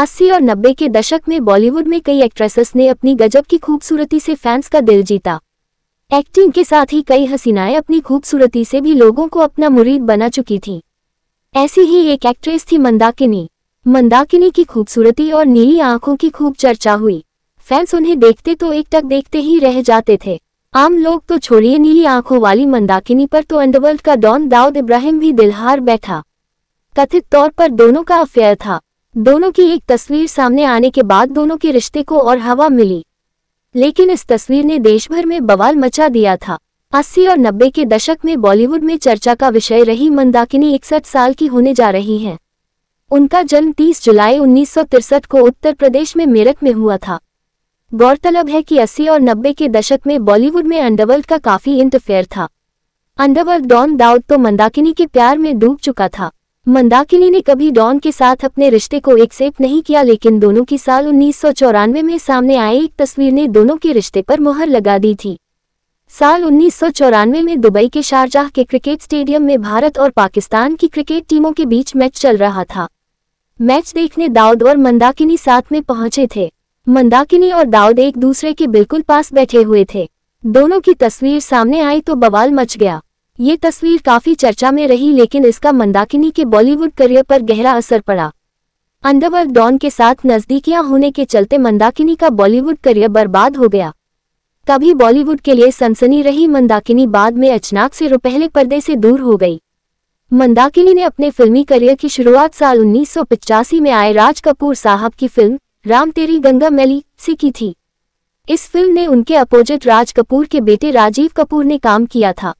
अस्सी और नब्बे के दशक में बॉलीवुड में कई एक्ट्रेसेस ने अपनी गजब की खूबसूरती से फैंस का दिल जीता एक्टिंग के साथ ही कई हसीनाएं अपनी खूबसूरती से भी लोगों को अपना मुरीद बना चुकी थीं ऐसी ही एक एक्ट्रेस थी मंदाकिनी मंदाकिनी की खूबसूरती और नीली आंखों की खूब चर्चा हुई फैंस उन्हें देखते तो एकटक देखते ही रह जाते थे आम लोग तो छोड़िए नीली आंखों वाली मंदाकिनी पर तो अंडरवर्ल्ड का डॉन दाऊद इब्राहिम भी दिलहार बैठा कथित तौर पर दोनों का अफेयर था दोनों की एक तस्वीर सामने आने के बाद दोनों के रिश्ते को और हवा मिली लेकिन इस तस्वीर ने देशभर में बवाल मचा दिया था अस्सी और नब्बे के दशक में बॉलीवुड में चर्चा का विषय रही मंदाकिनी इकसठ साल की होने जा रही हैं उनका जन्म 30 जुलाई उन्नीस को उत्तर प्रदेश में मेरठ में हुआ था गौरतलब है कि अस्सी और नब्बे के दशक में बॉलीवुड में अंडरवर्ल्ड का काफी इंटरफेयर था अंडरवर्ल्ड डॉन दाऊद तो मंदाकिनी के प्यार में डूब चुका था मंदाकिनी ने कभी डॉन के साथ अपने रिश्ते को एक्सेप्ट नहीं किया लेकिन दोनों की साल उन्नीस में सामने आए एक तस्वीर ने दोनों के रिश्ते पर मुहर लगा दी थी साल उन्नीस में दुबई के शारजाह के क्रिकेट स्टेडियम में भारत और पाकिस्तान की क्रिकेट टीमों के बीच मैच चल रहा था मैच देखने दाऊद और मंदाकिनी साथ में पहुंचे थे मंदाकिनी और दाऊद एक दूसरे के बिल्कुल पास बैठे हुए थे दोनों की तस्वीर सामने आई तो बवाल मच गया ये तस्वीर काफी चर्चा में रही लेकिन इसका मंदाकिनी के बॉलीवुड करियर पर गहरा असर पड़ा अंडरवर्ल्ड डॉन के साथ नजदीकियां होने के चलते मंदाकिनी का बॉलीवुड करियर बर्बाद हो गया तभी बॉलीवुड के लिए सनसनी रही मंदाकिनी बाद में अचनाक से रुपहले पर्दे से दूर हो गई मंदाकिनी ने अपने फिल्मी करियर की शुरुआत साल उन्नीस में आए राज कपूर साहब की फिल्म राम तेरी गंगा मैली से की थी इस फिल्म ने उनके अपोजिट राज कपूर के बेटे राजीव कपूर ने काम किया था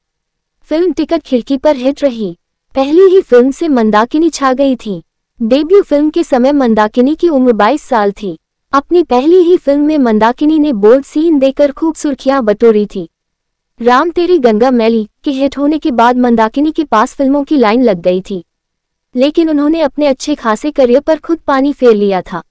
फिल्म टिकट खिड़की पर हिट रही पहली ही फिल्म से मंदाकिनी छा गई थी डेब्यू फिल्म के समय मंदाकिनी की उम्र 22 साल थी अपनी पहली ही फिल्म में मंदाकिनी ने बोल्ड सीन देकर खूब सुर्खियां बटोरी थी राम तेरी गंगा मैली के हिट होने के बाद मंदाकिनी के पास फिल्मों की लाइन लग गई थी लेकिन उन्होंने अपने अच्छे खासे करियर पर खुद पानी फेर लिया था